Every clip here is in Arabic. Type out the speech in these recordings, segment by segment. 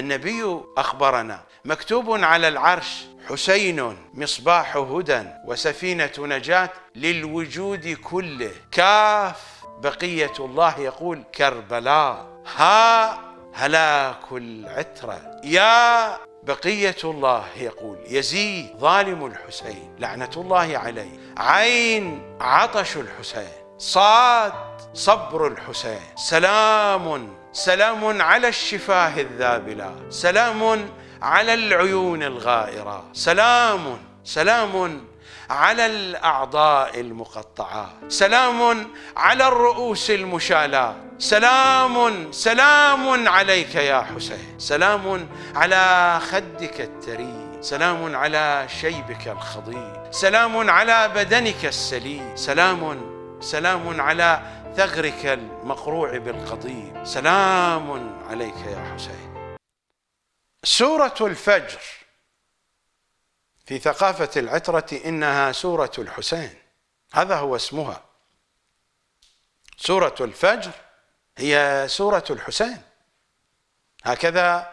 النبي أخبرنا مكتوب على العرش حسين مصباح هدى وسفينة نجاة للوجود كله كاف بقية الله يقول كربلاء ها هلاك العترة يا بقية الله يقول يزيد ظالم الحسين لعنة الله عليه عين عطش الحسين صاد صبر الحسين سلام سلام على الشفاه الذابله سلام على العيون الغائره سلام سلام على الاعضاء المقطعه سلام على الرؤوس المشالاه سلام سلام عليك يا حسين سلام على خدك التري سلام على شيبك الخضير سلام على بدنك السليم سلام سلام على ثغرك المقروع بالقضيب سلام عليك يا حسين سورة الفجر في ثقافة العترة إنها سورة الحسين هذا هو اسمها سورة الفجر هي سورة الحسين هكذا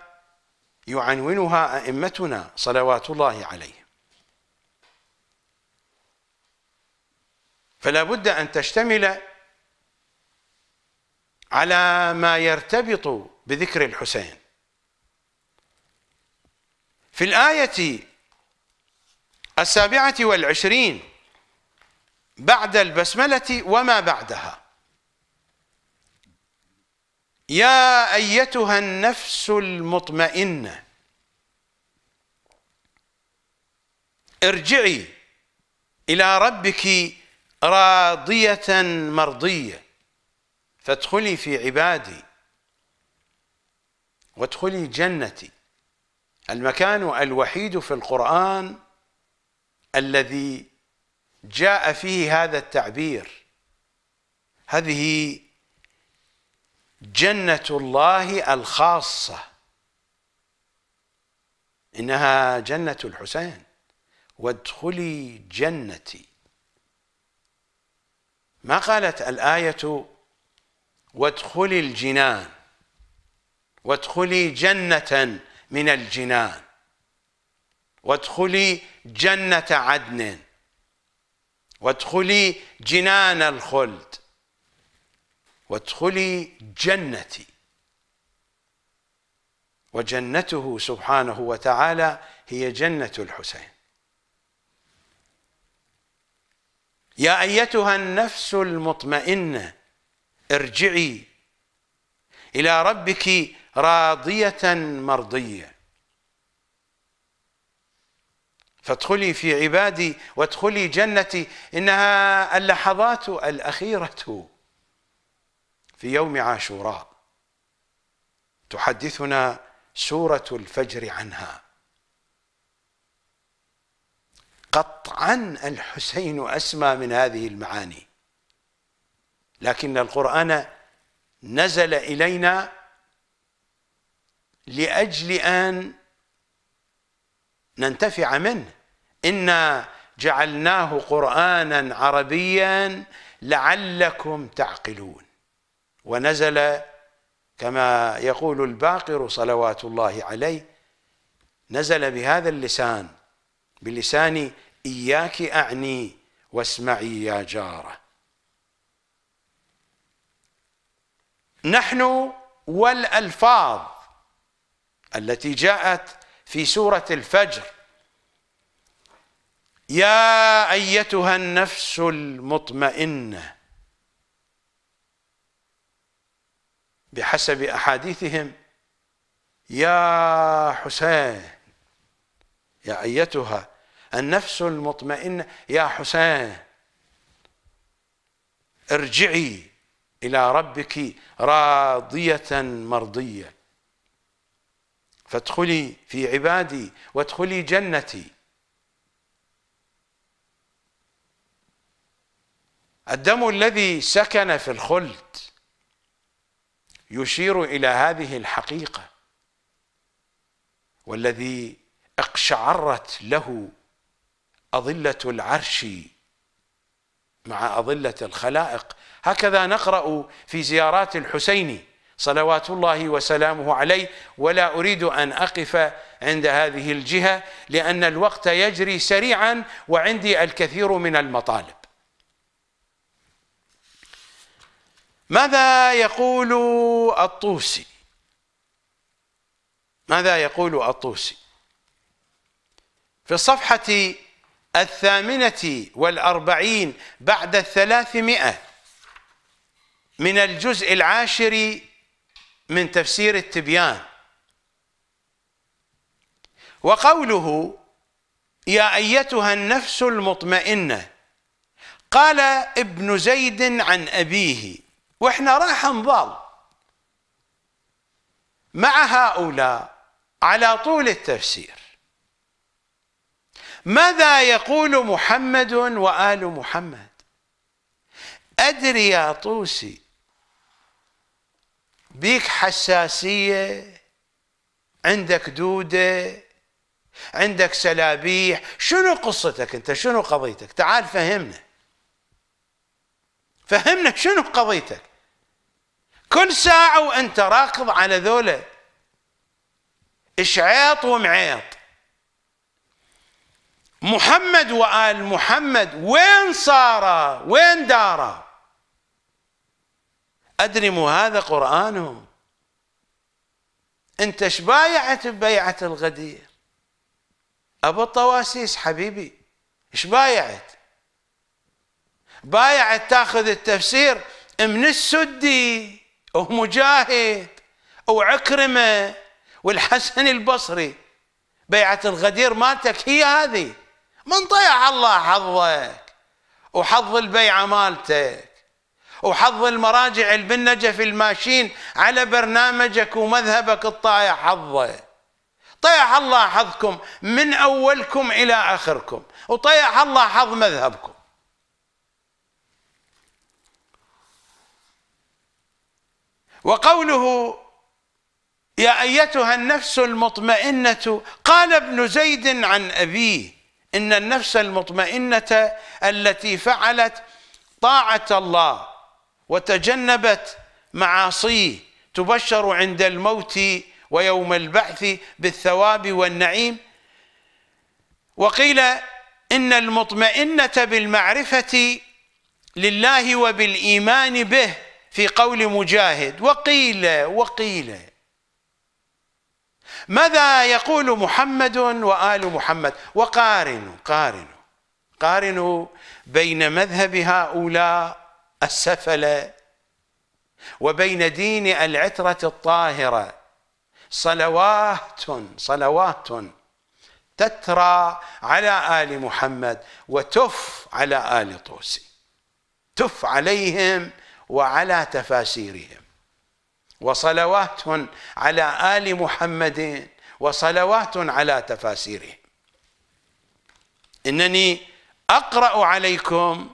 يعنونها أئمتنا صلوات الله عليهم فلا بد أن تشتمل على ما يرتبط بذكر الحسين في الآية السابعة والعشرين بعد البسملة وما بعدها يا أيتها النفس المطمئنة ارجعي إلى ربك راضية مرضية فادخلي في عبادي وادخلي جنتي المكان الوحيد في القرآن الذي جاء فيه هذا التعبير هذه جنة الله الخاصة إنها جنة الحسين وادخلي جنتي ما قالت الآية وادخلي الجنان وادخلي جنة من الجنان وادخلي جنة عدن وادخلي جنان الخلد وادخلي جنتي وجنته سبحانه وتعالى هي جنة الحسين يا أيتها النفس المطمئنة ارجعي إلى ربك راضية مرضية فادخلي في عبادي وادخلي جنتي إنها اللحظات الأخيرة في يوم عاشوراء تحدثنا سورة الفجر عنها قطعا الحسين أسمى من هذه المعاني لكن القرآن نزل إلينا لأجل أن ننتفع منه إنا جعلناه قرآنا عربيا لعلكم تعقلون ونزل كما يقول الباقر صلوات الله عليه نزل بهذا اللسان بلسان إياك أعني واسمعي يا جاره نحن والألفاظ التي جاءت في سورة الفجر يا أيتها النفس المطمئنة بحسب أحاديثهم يا حسين يا أيتها النفس المطمئنة يا حسين ارجعي إلى ربك راضية مرضية فادخلي في عبادي وادخلي جنتي الدم الذي سكن في الخلد يشير إلى هذه الحقيقة والذي اقشعرت له أظلة العرش مع أظلة الخلائق هكذا نقرأ في زيارات الحسين صلوات الله وسلامه عليه ولا أريد أن أقف عند هذه الجهة لأن الوقت يجري سريعا وعندي الكثير من المطالب ماذا يقول الطوسي ماذا يقول الطوسي في الصفحة الثامنة والأربعين بعد الثلاثمائة من الجزء العاشر من تفسير التبيان وقوله يا ايتها النفس المطمئنه قال ابن زيد عن ابيه واحنا راح نظل مع هؤلاء على طول التفسير ماذا يقول محمد وال محمد ادري يا طوسي بيك حساسية عندك دودة عندك سلابيح شنو قصتك انت شنو قضيتك تعال فهمنا فهمنا شنو قضيتك كل ساعة وانت راكض على ذولا اشعيط ومعيط محمد وآل محمد وين صار وين داره أدرموا هذا قرآنه أنت شبايعت ببيعة الغدير أبو الطواسيس حبيبي شبايعت بايعت تاخذ التفسير من السدي ومجاهد وعكرمة والحسن البصري بيعة الغدير مالتك هي هذه من طيع الله حظك وحظ البيعة مالتك وحظ المراجع البنجف الماشين على برنامجك ومذهبك الطايع حظه طيح الله حظكم من أولكم إلى آخركم وطيح الله حظ مذهبكم وقوله يا أيتها النفس المطمئنة قال ابن زيد عن أبيه إن النفس المطمئنة التي فعلت طاعة الله وتجنبت معاصيه تبشر عند الموت ويوم البعث بالثواب والنعيم وقيل ان المطمئنه بالمعرفه لله وبالايمان به في قول مجاهد وقيل وقيل ماذا يقول محمد وال محمد وقارنوا قارنوا قارنوا بين مذهب هؤلاء السفلة وبين دين العترة الطاهرة صلوات صلوات تترى على آل محمد وتف على آل طوسي تف عليهم وعلى تفاسيرهم وصلوات على آل محمد وصلوات على تفاسيرهم إنني أقرأ عليكم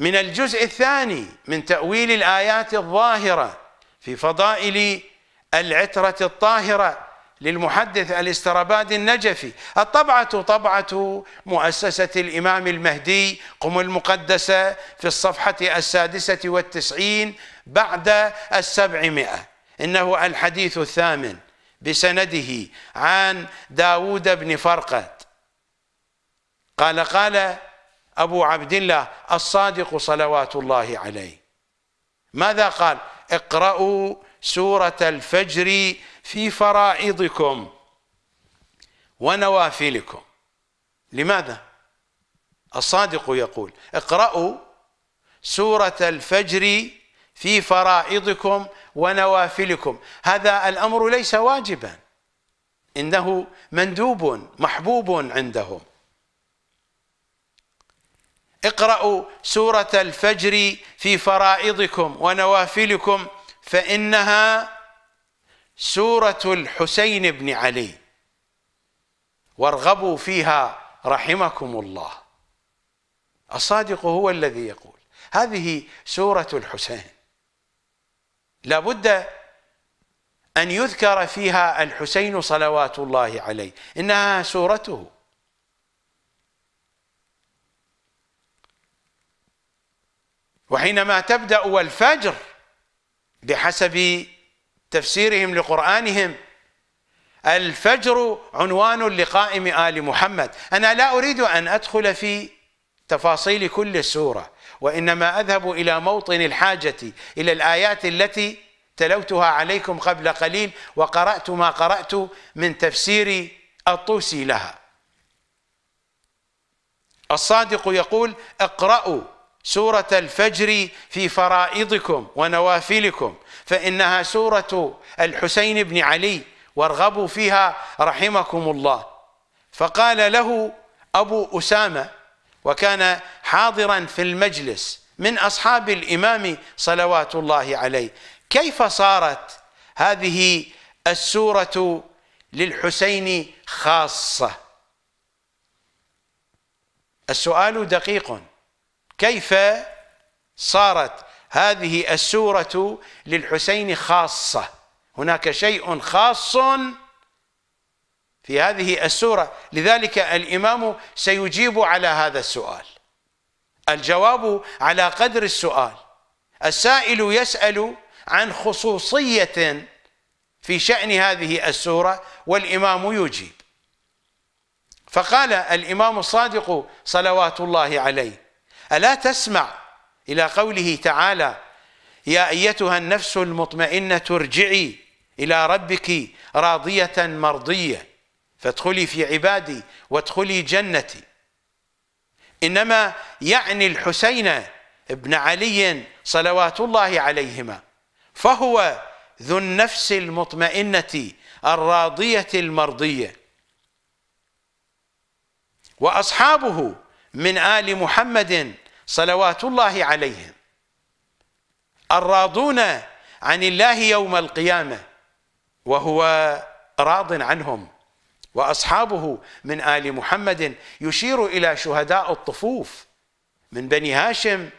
من الجزء الثاني من تأويل الآيات الظاهرة في فضائل العترة الطاهرة للمحدث الاسترباد النجفي الطبعة طبعة مؤسسة الإمام المهدي قم المقدسة في الصفحة السادسة والتسعين بعد السبعمائة إنه الحديث الثامن بسنده عن داود بن فرقد قال قال أبو عبد الله الصادق صلوات الله عليه ماذا قال اقرأوا سورة الفجر في فرائضكم ونوافلكم لماذا الصادق يقول اقرأوا سورة الفجر في فرائضكم ونوافلكم هذا الأمر ليس واجبا إنه مندوب محبوب عندهم اقرأوا سورة الفجر في فرائضكم ونوافلكم فإنها سورة الحسين بن علي وارغبوا فيها رحمكم الله الصادق هو الذي يقول هذه سورة الحسين لابد أن يذكر فيها الحسين صلوات الله عليه إنها سورته وحينما تبدأ والفجر بحسب تفسيرهم لقرآنهم الفجر عنوان لقائم آل محمد أنا لا أريد أن أدخل في تفاصيل كل سورة وإنما أذهب إلى موطن الحاجة إلى الآيات التي تلوتها عليكم قبل قليل وقرأت ما قرأت من تفسير الطوسي لها الصادق يقول اقرأوا سورة الفجر في فرائضكم ونوافلكم فإنها سورة الحسين بن علي وارغبوا فيها رحمكم الله فقال له أبو أسامة وكان حاضرا في المجلس من أصحاب الإمام صلوات الله عليه كيف صارت هذه السورة للحسين خاصة السؤال دقيق كيف صارت هذه السورة للحسين خاصة هناك شيء خاص في هذه السورة لذلك الإمام سيجيب على هذا السؤال الجواب على قدر السؤال السائل يسأل عن خصوصية في شأن هذه السورة والإمام يجيب فقال الإمام الصادق صلوات الله عليه ألا تسمع إلى قوله تعالى يا أيتها النفس المطمئنة ارجعي إلى ربك راضية مرضية فادخلي في عبادي وادخلي جنتي إنما يعني الحسين بن علي صلوات الله عليهما فهو ذو النفس المطمئنة الراضية المرضية وأصحابه من آل محمد صلوات الله عليهم الراضون عن الله يوم القيامة وهو راض عنهم وأصحابه من آل محمد يشير إلى شهداء الطفوف من بني هاشم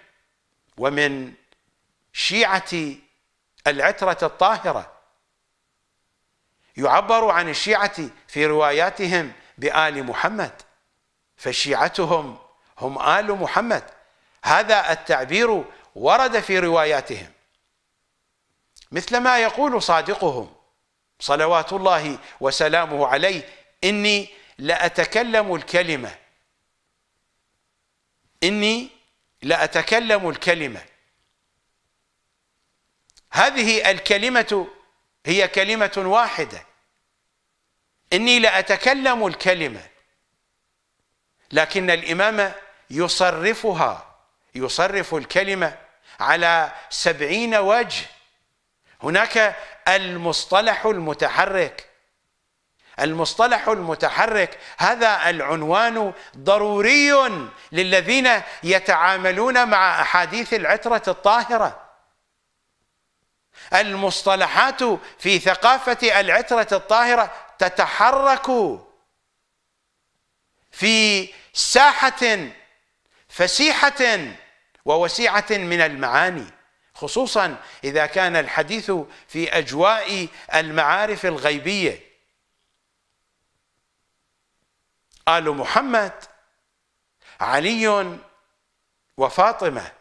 ومن شيعة العترة الطاهرة يعبر عن الشيعة في رواياتهم بآل محمد فشيعتهم هم آل محمد هذا التعبير ورد في رواياتهم مثل ما يقول صادقهم صلوات الله وسلامه عليه إني لأتكلم الكلمة إني لأتكلم الكلمة هذه الكلمة هي كلمة واحدة إني لأتكلم الكلمة لكن الإمام يصرفها يصرف الكلمة على سبعين وجه هناك المصطلح المتحرك المصطلح المتحرك هذا العنوان ضروري للذين يتعاملون مع احاديث العتره الطاهره المصطلحات في ثقافه العتره الطاهره تتحرك في ساحه فسيحة ووسيعة من المعاني خصوصا إذا كان الحديث في أجواء المعارف الغيبية آل محمد علي وفاطمة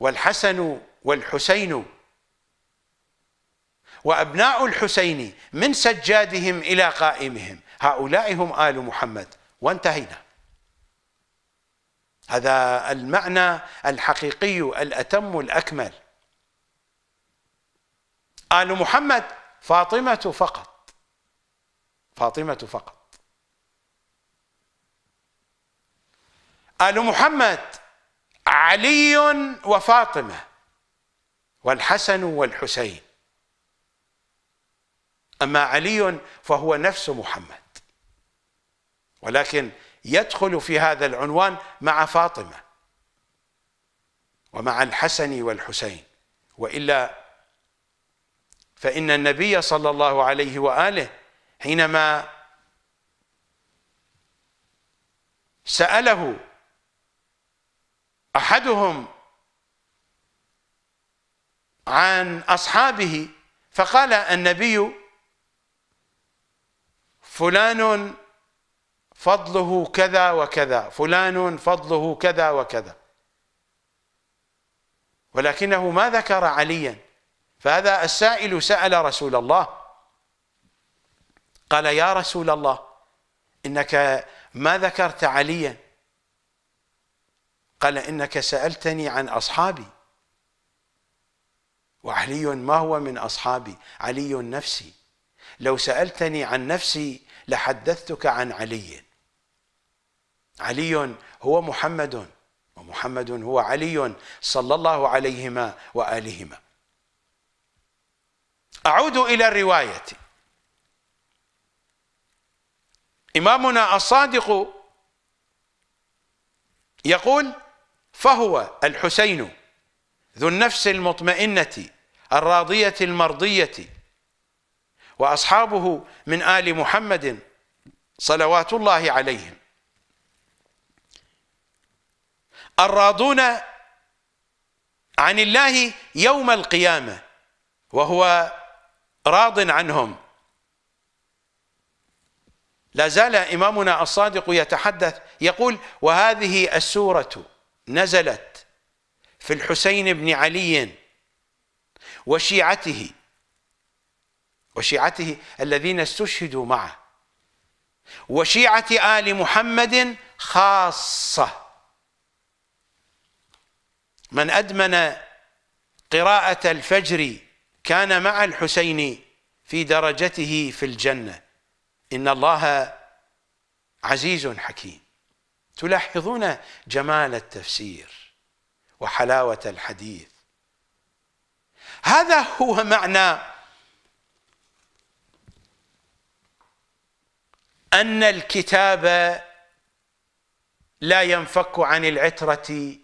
والحسن والحسين وأبناء الحسين من سجادهم إلى قائمهم هؤلاء هم آل محمد وانتهينا هذا المعنى الحقيقي الأتم الأكمل آل محمد فاطمة فقط فاطمة فقط آل محمد علي وفاطمة والحسن والحسين أما علي فهو نفس محمد ولكن يدخل في هذا العنوان مع فاطمه ومع الحسن والحسين والا فان النبي صلى الله عليه واله حينما ساله احدهم عن اصحابه فقال النبي فلان فضله كذا وكذا فلان فضله كذا وكذا ولكنه ما ذكر عليا فهذا السائل سأل رسول الله قال يا رسول الله إنك ما ذكرت عليا قال إنك سألتني عن أصحابي وعلي ما هو من أصحابي علي نفسي لو سألتني عن نفسي لحدثتك عن علي علي هو محمد ومحمد هو علي صلى الله عليهما وآلهما أعود إلى الرواية إمامنا الصادق يقول فهو الحسين ذو النفس المطمئنة الراضية المرضية وأصحابه من آل محمد صلوات الله عليهم الراضون عن الله يوم القيامة وهو راض عنهم لا زال إمامنا الصادق يتحدث يقول وهذه السورة نزلت في الحسين بن علي وشيعته وشيعته الذين استشهدوا معه وشيعة آل محمد خاصة من أدمن قراءة الفجر كان مع الحسين في درجته في الجنة إن الله عزيز حكيم تلاحظون جمال التفسير وحلاوة الحديث هذا هو معنى أن الكتاب لا ينفك عن العترة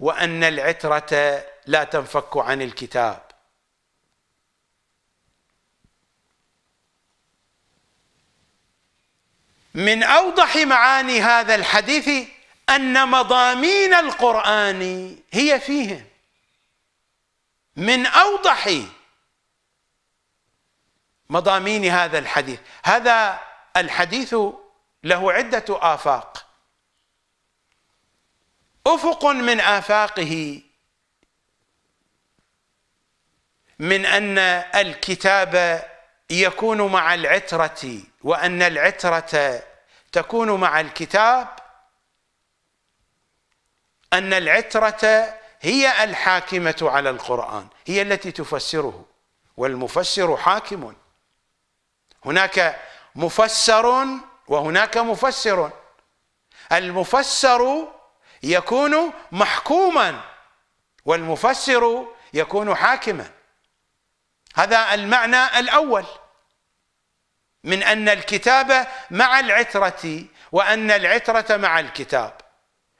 وأن العترة لا تنفك عن الكتاب من أوضح معاني هذا الحديث أن مضامين القرآن هي فيهم من أوضح مضامين هذا الحديث هذا الحديث له عدة آفاق افق من افاقه من ان الكتاب يكون مع العتره وان العتره تكون مع الكتاب ان العتره هي الحاكمه على القران هي التي تفسره والمفسر حاكم هناك مفسر وهناك مفسر المفسر يكون محكوما والمفسر يكون حاكما هذا المعنى الاول من ان الكتاب مع العتره وان العتره مع الكتاب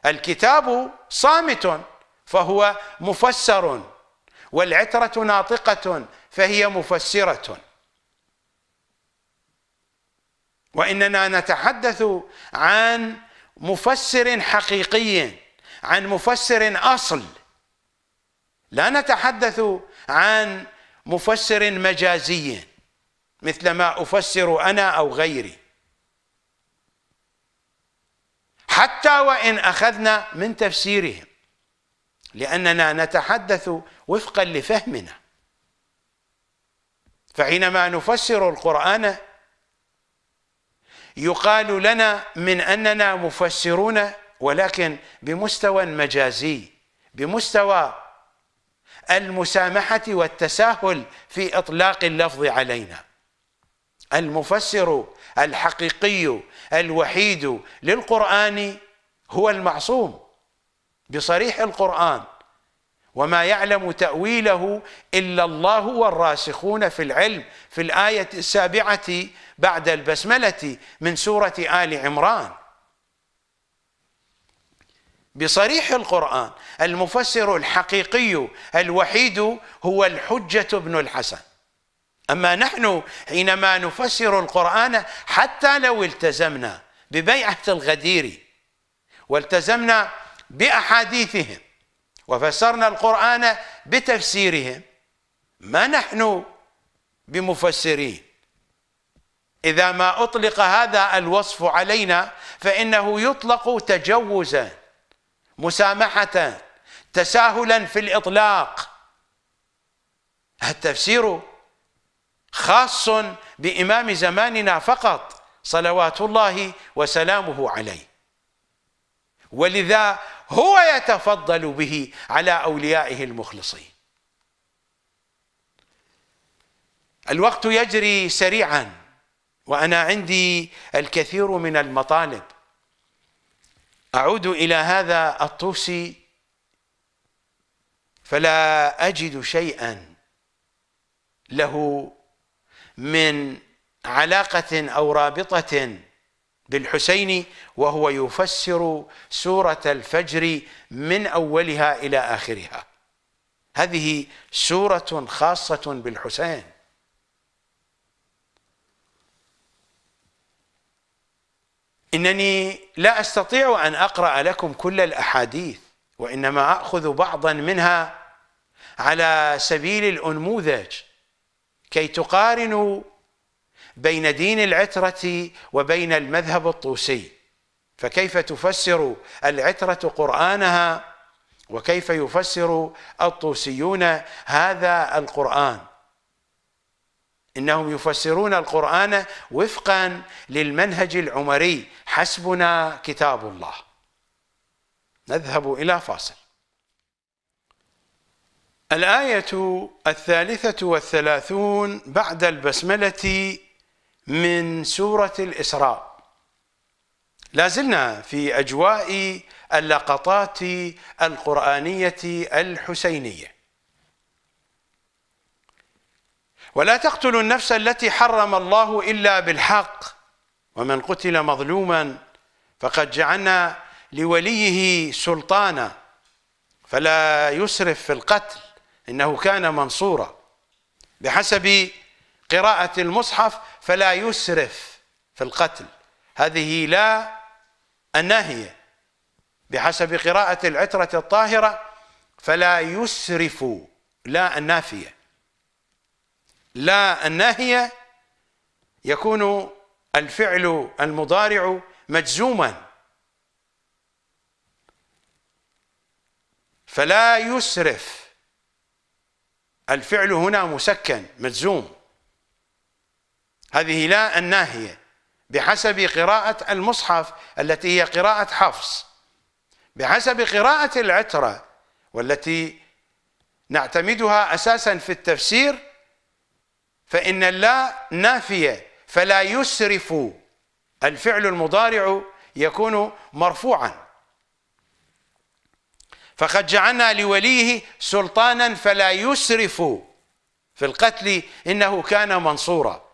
الكتاب صامت فهو مفسر والعتره ناطقه فهي مفسره واننا نتحدث عن مفسر حقيقي عن مفسر اصل لا نتحدث عن مفسر مجازي مثل ما افسر انا او غيري حتى وان اخذنا من تفسيرهم لاننا نتحدث وفقا لفهمنا فحينما نفسر القران يقال لنا من أننا مفسرون ولكن بمستوى مجازي بمستوى المسامحة والتساهل في إطلاق اللفظ علينا المفسر الحقيقي الوحيد للقرآن هو المعصوم بصريح القرآن وما يعلم تأويله إلا الله والراسخون في العلم في الآية السابعة بعد البسملة من سورة آل عمران بصريح القرآن المفسر الحقيقي الوحيد هو الحجة بن الحسن أما نحن حينما نفسر القرآن حتى لو التزمنا ببيعة الغدير والتزمنا بأحاديثهم وفسرنا القرآن بتفسيرهم ما نحن بمفسرين إذا ما أطلق هذا الوصف علينا فإنه يطلق تجوزا مسامحة تساهلا في الإطلاق التفسير خاص بإمام زماننا فقط صلوات الله وسلامه عليه ولذا هو يتفضل به على أوليائه المخلصين الوقت يجري سريعا وأنا عندي الكثير من المطالب أعود إلى هذا الطوسي فلا أجد شيئا له من علاقة أو رابطة بالحسين وهو يفسر سورة الفجر من أولها إلى آخرها هذه سورة خاصة بالحسين إنني لا أستطيع أن أقرأ لكم كل الأحاديث وإنما أخذ بعضا منها على سبيل الأنموذج كي تقارنوا بين دين العترة وبين المذهب الطوسي فكيف تفسر العترة قرآنها وكيف يفسر الطوسيون هذا القرآن إنهم يفسرون القرآن وفقا للمنهج العمري حسبنا كتاب الله نذهب إلى فاصل الآية الثالثة والثلاثون بعد البسملة من سورة الإسراء لازلنا في أجواء اللقطات القرآنية الحسينية ولا تقتلوا النفس التي حرم الله إلا بالحق ومن قتل مظلوما فقد جعلنا لوليه سلطانا فلا يسرف في القتل إنه كان منصورا بحسب قراءة المصحف فلا يسرف في القتل هذه لا الناهية بحسب قراءة العترة الطاهرة فلا يسرف لا النافية لا الناهية يكون الفعل المضارع مجزوما فلا يسرف الفعل هنا مسكن مجزوم هذه لا الناهية بحسب قراءة المصحف التي هي قراءة حفص بحسب قراءة العترة والتي نعتمدها أساسا في التفسير فإن اللا نافية فلا يسرف الفعل المضارع يكون مرفوعا فقد جعلنا لوليه سلطانا فلا يسرف في القتل إنه كان منصورا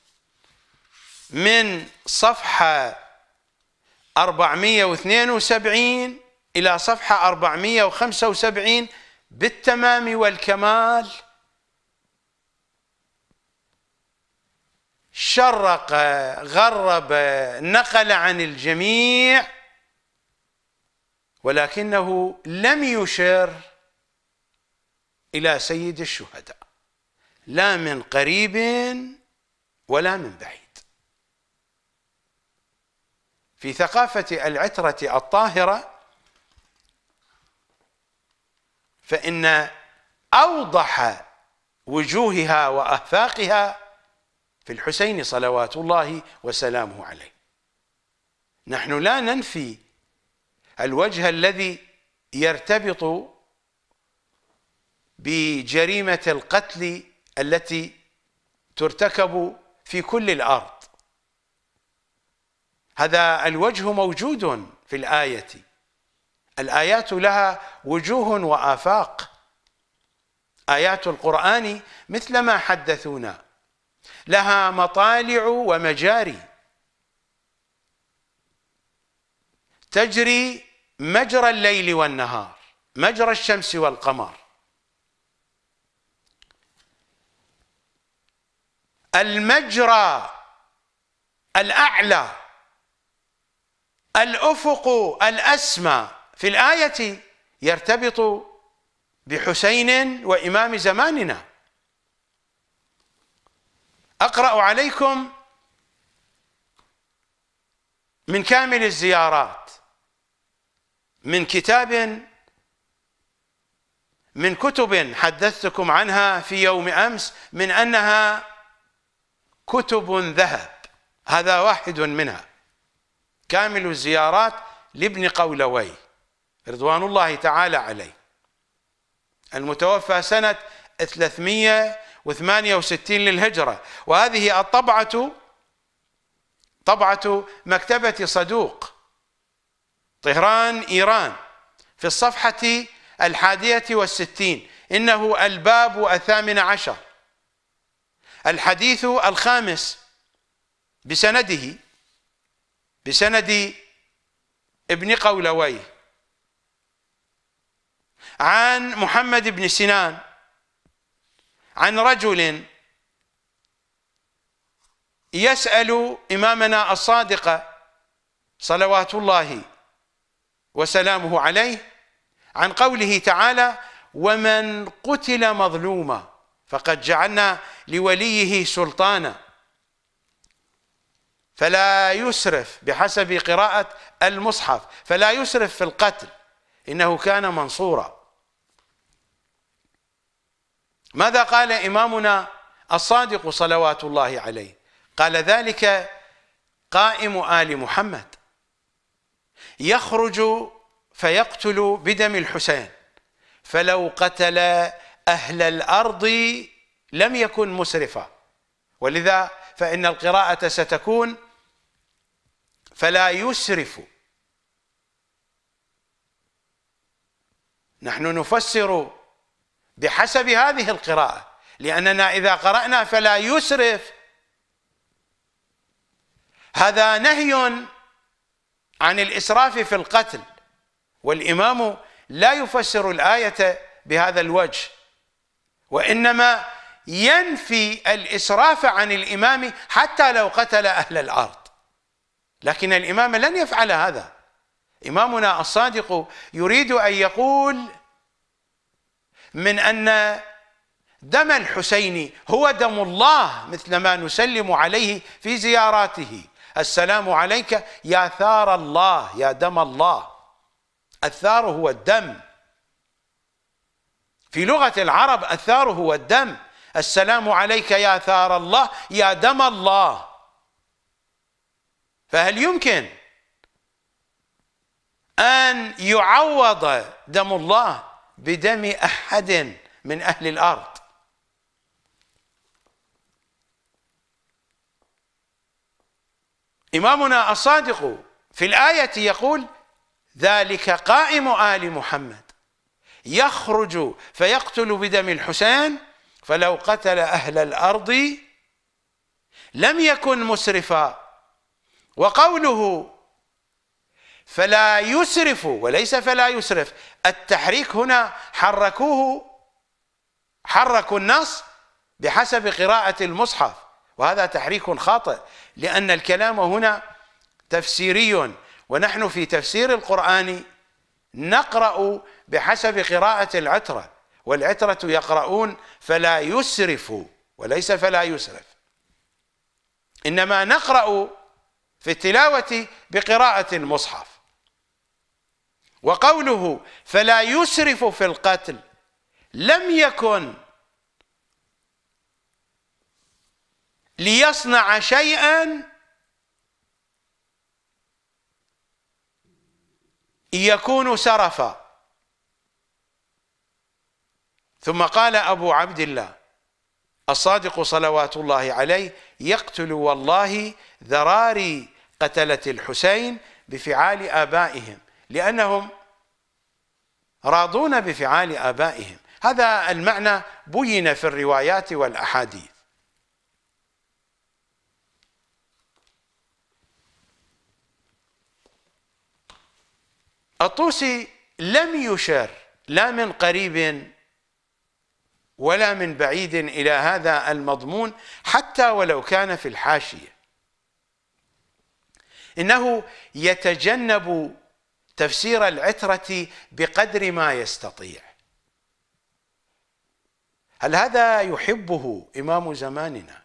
من صفحة 472 إلى صفحة 475 بالتمام والكمال شرق غرب نقل عن الجميع ولكنه لم يشر إلى سيد الشهداء لا من قريب ولا من بعيد في ثقافة العترة الطاهرة فإن أوضح وجوهها وأفاقها في الحسين صلوات الله وسلامه عليه نحن لا ننفي الوجه الذي يرتبط بجريمة القتل التي ترتكب في كل الأرض هذا الوجه موجود في الآية الآيات لها وجوه وآفاق آيات القرآن مثل ما حدثونا لها مطالع ومجاري تجري مجرى الليل والنهار مجرى الشمس والقمر المجرى الأعلى الأفق الأسمى في الآية يرتبط بحسين وإمام زماننا أقرأ عليكم من كامل الزيارات من كتاب من كتب حدثتكم عنها في يوم أمس من أنها كتب ذهب هذا واحد منها كامل الزيارات لابن قولوي رضوان الله تعالى عليه المتوفى سنة 368 للهجرة وهذه الطبعة طبعة مكتبة صدوق طهران إيران في الصفحة الحادية والستين إنه الباب الثامن عشر الحديث الخامس بسنده بسند ابن قولويه عن محمد بن سنان عن رجل يسأل إمامنا الصادق صلوات الله وسلامه عليه عن قوله تعالى ومن قتل مظلوما فقد جعلنا لوليه سلطانا فلا يسرف بحسب قراءة المصحف فلا يسرف في القتل إنه كان منصورا ماذا قال إمامنا الصادق صلوات الله عليه قال ذلك قائم آل محمد يخرج فيقتل بدم الحسين فلو قتل أهل الأرض لم يكن مسرفا ولذا فإن القراءة ستكون فلا يسرف نحن نفسر بحسب هذه القراءة لأننا إذا قرأنا فلا يسرف هذا نهي عن الإسراف في القتل والإمام لا يفسر الآية بهذا الوجه وإنما ينفي الإسراف عن الإمام حتى لو قتل أهل الأرض لكن الإمام لن يفعل هذا إمامنا الصادق يريد أن يقول من أن دم الحسين هو دم الله مثلما نسلم عليه في زياراته السلام عليك يا ثار الله يا دم الله الثار هو الدم في لغة العرب الثار هو الدم السلام عليك يا ثار الله يا دم الله فهل يمكن أن يعوض دم الله بدم أحد من أهل الأرض إمامنا الصادق في الآية يقول ذلك قائم آل محمد يخرج فيقتل بدم الحسين فلو قتل أهل الأرض لم يكن مسرفا وقوله فلا يسرف وليس فلا يسرف التحريك هنا حركوه حركوا النص بحسب قراءة المصحف وهذا تحريك خاطئ لأن الكلام هنا تفسيري ونحن في تفسير القرآن نقرأ بحسب قراءة العترة والعترة يقرؤون فلا يسرف وليس فلا يسرف إنما نقرأ في التلاوة بقراءة المصحف وقوله فلا يسرف في القتل لم يكن ليصنع شيئا يكون سرفا ثم قال أبو عبد الله الصادق صلوات الله عليه يقتل والله ذراري قتلة الحسين بفعال آبائهم لأنهم راضون بفعال آبائهم هذا المعنى بين في الروايات والأحاديث الطوسي لم يشر لا من قريب ولا من بعيد إلى هذا المضمون حتى ولو كان في الحاشية إنه يتجنب تفسير العترة بقدر ما يستطيع هل هذا يحبه إمام زماننا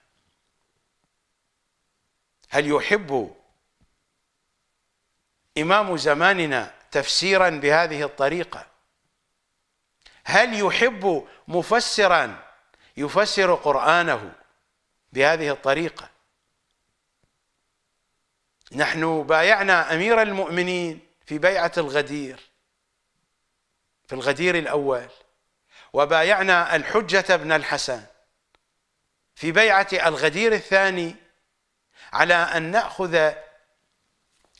هل يحب إمام زماننا تفسيرا بهذه الطريقة هل يحب مفسرا يفسر قرآنه بهذه الطريقة نحن بايعنا أمير المؤمنين في بيعة الغدير في الغدير الأول وبايعنا الحجة بن الحسن في بيعة الغدير الثاني على أن نأخذ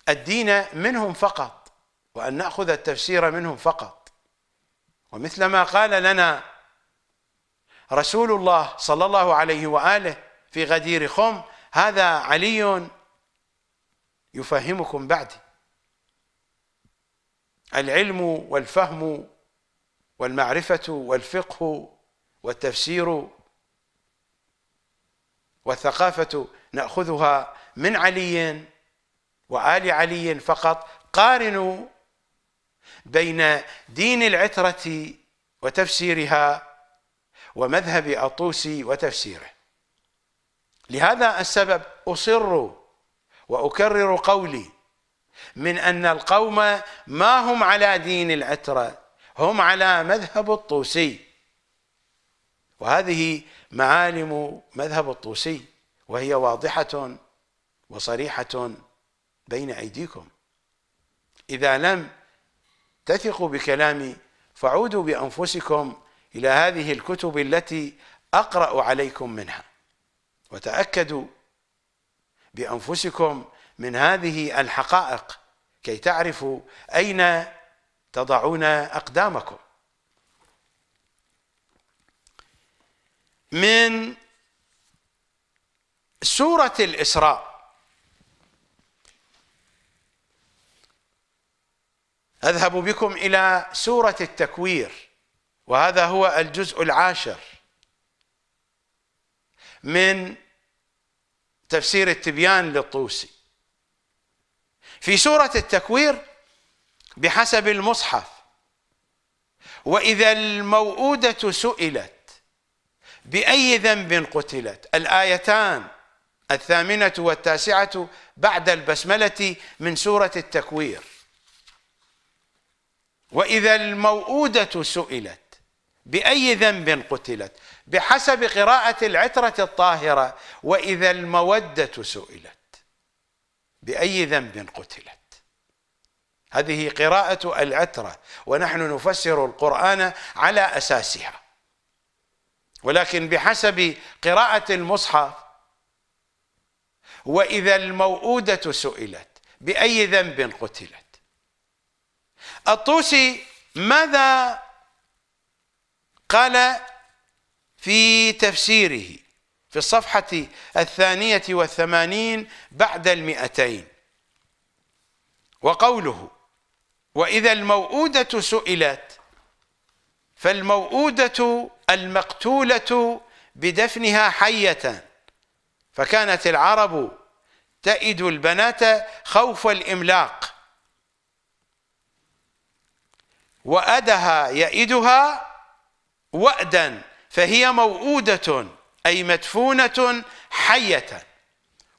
الدين منهم فقط وأن نأخذ التفسير منهم فقط ومثلما قال لنا رسول الله صلى الله عليه واله في غدير خم هذا علي يفهمكم بعدي العلم والفهم والمعرفه والفقه والتفسير والثقافه ناخذها من علي وال علي فقط قارنوا بين دين العترة وتفسيرها ومذهب أطوسي وتفسيره لهذا السبب أصر وأكرر قولي من أن القوم ما هم على دين العترة هم على مذهب الطوسي وهذه معالم مذهب الطوسي وهي واضحة وصريحة بين أيديكم إذا لم تثقوا بكلامي فعودوا بانفسكم الى هذه الكتب التي اقرا عليكم منها وتاكدوا بانفسكم من هذه الحقائق كي تعرفوا اين تضعون اقدامكم من سوره الاسراء اذهب بكم الى سوره التكوير وهذا هو الجزء العاشر من تفسير التبيان للطوسي في سوره التكوير بحسب المصحف واذا الموءوده سئلت باي ذنب قتلت الايتان الثامنه والتاسعه بعد البسمله من سوره التكوير واذا الموءوده سئلت باي ذنب قتلت بحسب قراءه العتره الطاهره واذا الموده سئلت باي ذنب قتلت هذه قراءه العتره ونحن نفسر القران على اساسها ولكن بحسب قراءه المصحف واذا الموءوده سئلت باي ذنب قتلت الطوسي ماذا قال في تفسيره في الصفحة الثانية والثمانين بعد المئتين وقوله وإذا الموؤودة سئلت فالموؤودة المقتولة بدفنها حية فكانت العرب تئد البنات خوف الإملاق وأدها يئدها وأدا فهي موؤودة أي مدفونة حية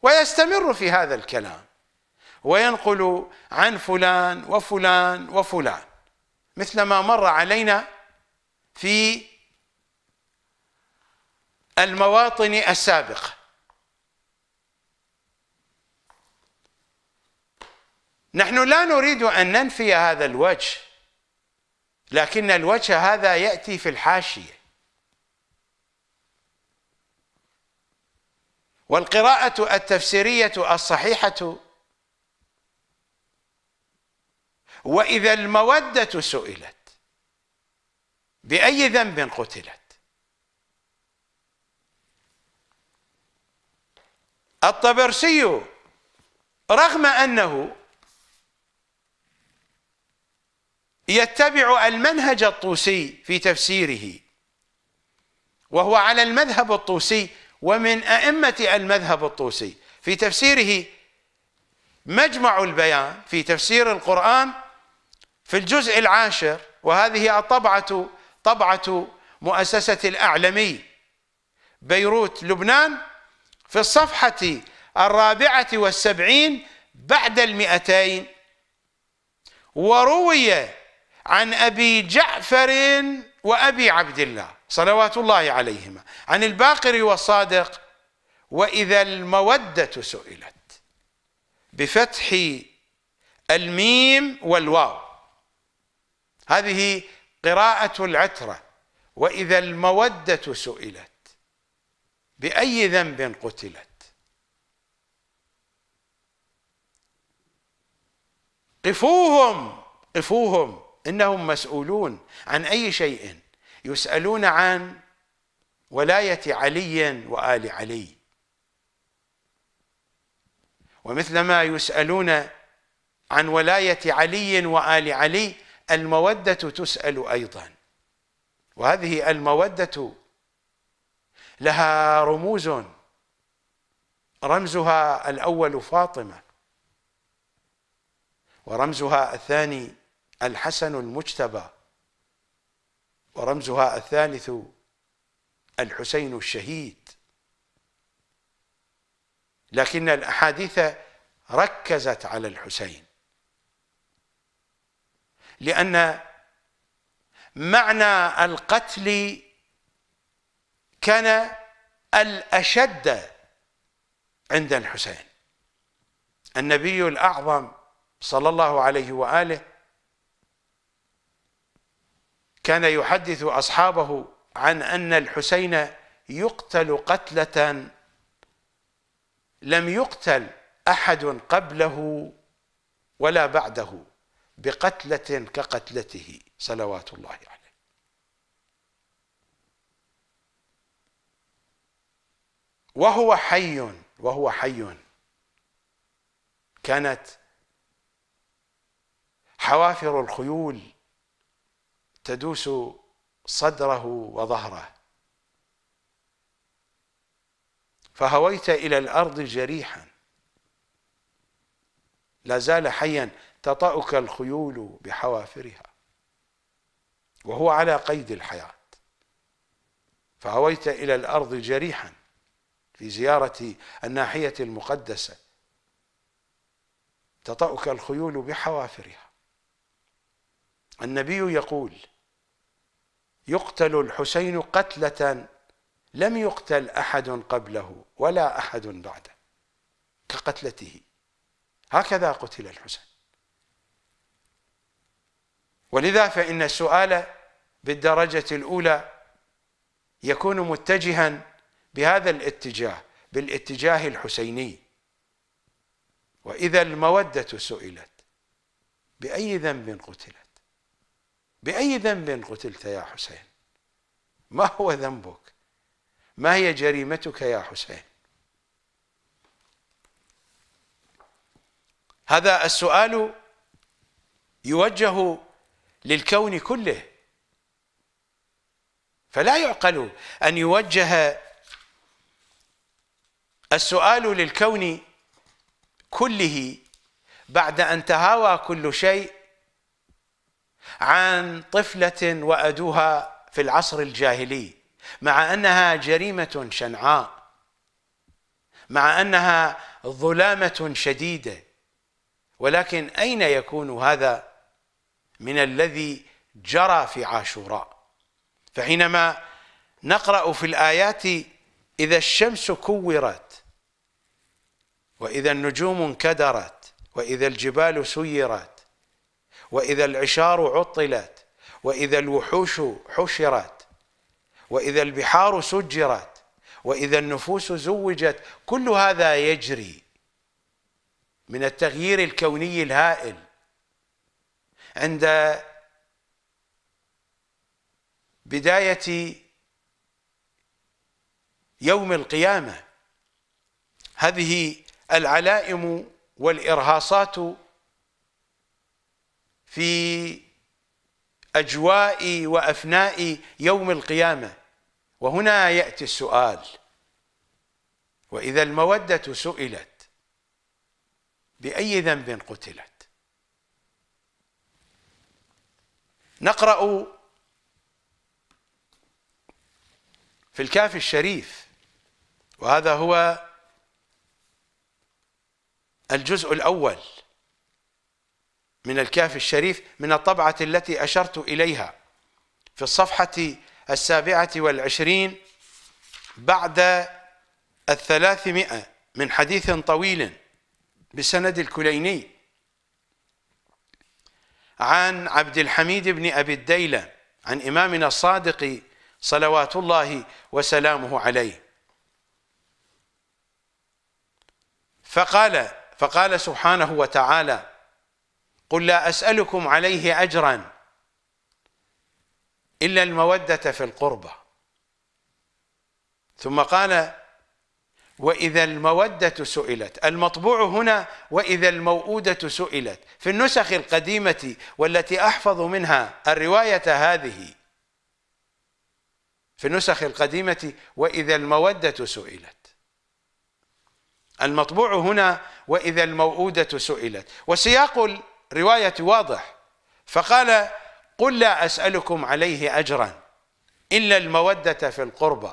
ويستمر في هذا الكلام وينقل عن فلان وفلان وفلان مثل ما مر علينا في المواطن السابقة نحن لا نريد أن ننفي هذا الوجه لكن الوجه هذا يأتي في الحاشية والقراءة التفسيرية الصحيحة وإذا المودة سئلت بأي ذنب قتلت الطبرسي رغم أنه يتبع المنهج الطوسي في تفسيره وهو على المذهب الطوسي ومن أئمة المذهب الطوسي في تفسيره مجمع البيان في تفسير القرآن في الجزء العاشر وهذه الطبعة طبعة مؤسسة الأعلمي بيروت لبنان في الصفحة الرابعة والسبعين بعد المئتين وروي عن أبي جعفر وأبي عبد الله صلوات الله عليهما عن الباقر والصادق وإذا المودة سئلت بفتح الميم والواو هذه قراءة العترة وإذا المودة سئلت بأي ذنب قتلت قفوهم قفوهم انهم مسؤولون عن اي شيء يسالون عن ولايه علي وال علي ومثلما يسالون عن ولايه علي وال علي الموده تسال ايضا وهذه الموده لها رموز رمزها الاول فاطمه ورمزها الثاني الحسن المجتبى ورمزها الثالث الحسين الشهيد لكن الاحاديث ركزت على الحسين لان معنى القتل كان الاشد عند الحسين النبي الاعظم صلى الله عليه واله كان يحدث أصحابه عن أن الحسين يقتل قتلة لم يقتل أحد قبله ولا بعده بقتلة كقتلته صلوات الله عليه وهو حي وهو حي كانت حوافر الخيول تدوس صدره وظهره فهويت إلى الأرض جريحا لا زال حيا تطأك الخيول بحوافرها وهو على قيد الحياة فهويت إلى الأرض جريحا في زيارة الناحية المقدسة تطأك الخيول بحوافرها النبي يقول يقتل الحسين قتلة لم يقتل أحد قبله ولا أحد بعده كقتلته هكذا قتل الحسين ولذا فإن السؤال بالدرجة الأولى يكون متجها بهذا الاتجاه بالاتجاه الحسيني وإذا المودة سئلت بأي ذنب قتلت بأي ذنب قتلت يا حسين ما هو ذنبك ما هي جريمتك يا حسين هذا السؤال يوجه للكون كله فلا يعقل أن يوجه السؤال للكون كله بعد أن تهاوى كل شيء عن طفله وادوها في العصر الجاهلي مع انها جريمه شنعاء مع انها ظلامه شديده ولكن اين يكون هذا من الذي جرى في عاشوراء فحينما نقرا في الايات اذا الشمس كورت واذا النجوم انكدرت واذا الجبال سيرت وإذا العشار عطلت وإذا الوحوش حشرت وإذا البحار سجرت وإذا النفوس زوجت كل هذا يجري من التغيير الكوني الهائل عند بداية يوم القيامة هذه العلائم والإرهاصات في أجواء وأفناء يوم القيامة وهنا يأتي السؤال وإذا المودة سئلت بأي ذنب قتلت نقرأ في الكاف الشريف وهذا هو الجزء الأول من الكهف الشريف من الطبعة التي أشرت إليها في الصفحة السابعة والعشرين بعد الثلاثمائة من حديث طويل بسند الكليني عن عبد الحميد بن أبي الديلة عن إمامنا الصادق صلوات الله وسلامه عليه فقال فقال سبحانه وتعالى قل لا أسألكم عليه أجرا إلا المودة في القربة ثم قال وإذا المودة سئلت المطبوع هنا وإذا الموؤودة سئلت في النسخ القديمة والتي أحفظ منها الرواية هذه في النسخ القديمة وإذا المودة سئلت المطبوع هنا وإذا الموؤودة سئلت وسياق رواية واضح فقال قل لا أسألكم عليه أجرا إلا المودة في القربى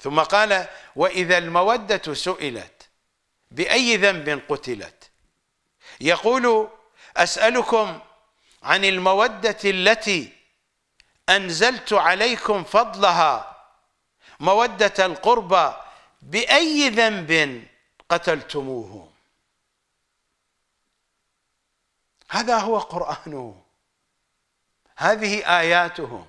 ثم قال وإذا المودة سئلت بأي ذنب قتلت يقول أسألكم عن المودة التي أنزلت عليكم فضلها مودة القربى بأي ذنب قتلتموه هذا هو قرآنه هذه آياته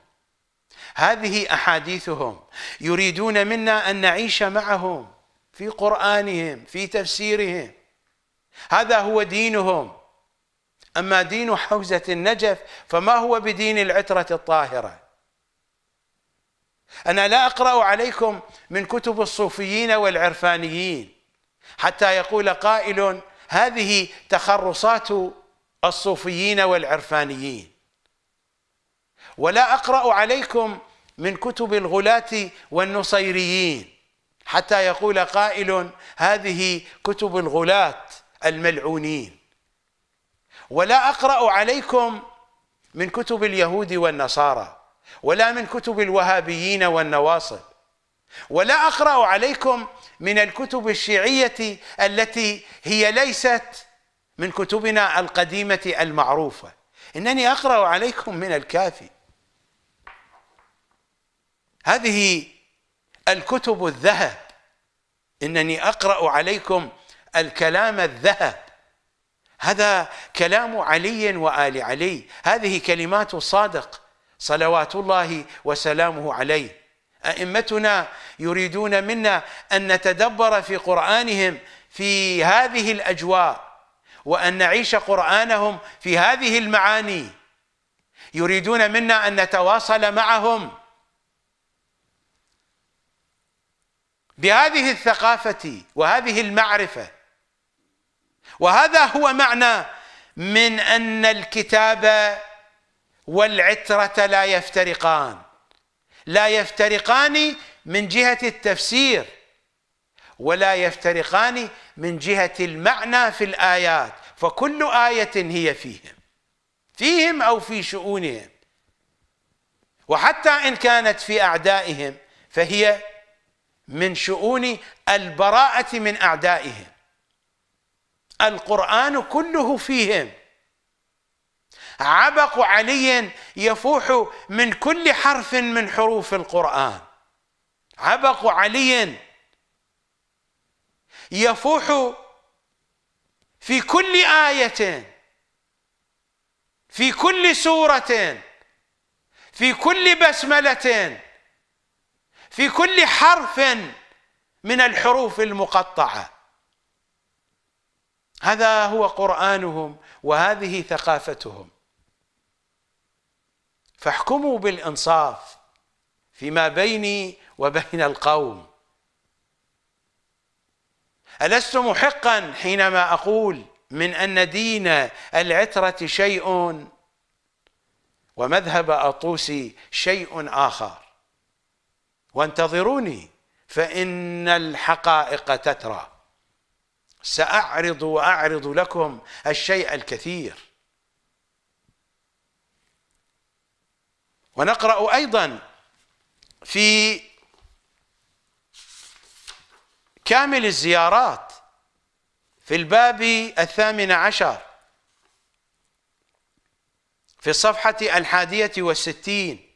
هذه أحاديثهم يريدون منا أن نعيش معهم في قرآنهم في تفسيرهم هذا هو دينهم أما دين حوزة النجف فما هو بدين العترة الطاهرة أنا لا أقرأ عليكم من كتب الصوفيين والعرفانيين حتى يقول قائل هذه تخرصات الصوفيين والعرفانيين ولا أقرأ عليكم من كتب الغلاة والنصيريين حتى يقول قائل هذه كتب الغلاة الملعونين ولا أقرأ عليكم من كتب اليهود والنصارى ولا من كتب الوهابيين والنواصب ولا أقرأ عليكم من الكتب الشيعية التي هي ليست من كتبنا القديمة المعروفة إنني أقرأ عليكم من الكافي هذه الكتب الذهب إنني أقرأ عليكم الكلام الذهب هذا كلام علي وآل علي هذه كلمات صادق صلوات الله وسلامه عليه أئمتنا يريدون منا أن نتدبر في قرآنهم في هذه الأجواء وان نعيش قرانهم في هذه المعاني يريدون منا ان نتواصل معهم بهذه الثقافه وهذه المعرفه وهذا هو معنى من ان الكتاب والعتره لا يفترقان لا يفترقان من جهه التفسير ولا يفترقان من جهة المعنى في الآيات فكل آية هي فيهم فيهم أو في شؤونهم وحتى إن كانت في أعدائهم فهي من شؤون البراءة من أعدائهم القرآن كله فيهم عبق علي يفوح من كل حرف من حروف القرآن عبق علي يفوح في كل آية في كل سورة في كل بسملة في كل حرف من الحروف المقطعة هذا هو قرآنهم وهذه ثقافتهم فاحكموا بالإنصاف فيما بيني وبين القوم ألست محقا حينما أقول من أن دين العترة شيء ومذهب أطوسي شيء آخر وانتظروني فإن الحقائق تترى سأعرض وأعرض لكم الشيء الكثير ونقرأ أيضا في كامل الزيارات في الباب الثامن عشر في الصفحة الحادية والستين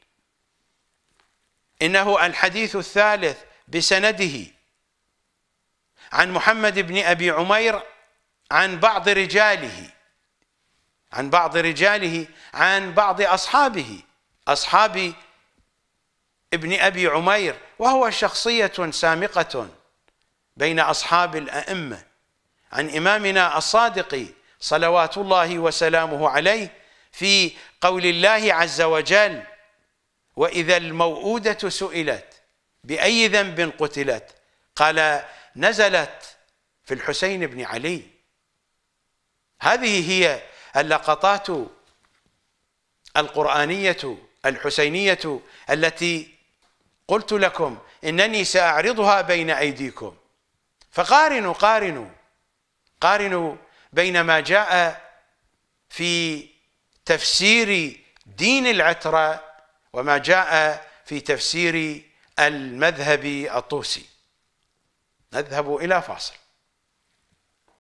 إنه الحديث الثالث بسنده عن محمد بن أبي عمير عن بعض رجاله عن بعض رجاله عن بعض أصحابه أصحاب ابن أبي عمير وهو شخصية سامقة بين أصحاب الأئمة عن إمامنا الصادق صلوات الله وسلامه عليه في قول الله عز وجل وإذا الموءودة سئلت بأي ذنب قتلت قال نزلت في الحسين بن علي هذه هي اللقطات القرآنية الحسينية التي قلت لكم إنني سأعرضها بين أيديكم فقارنوا قارنوا قارنوا بين ما جاء في تفسير دين العترة وما جاء في تفسير المذهب الطوسي نذهب إلى فاصل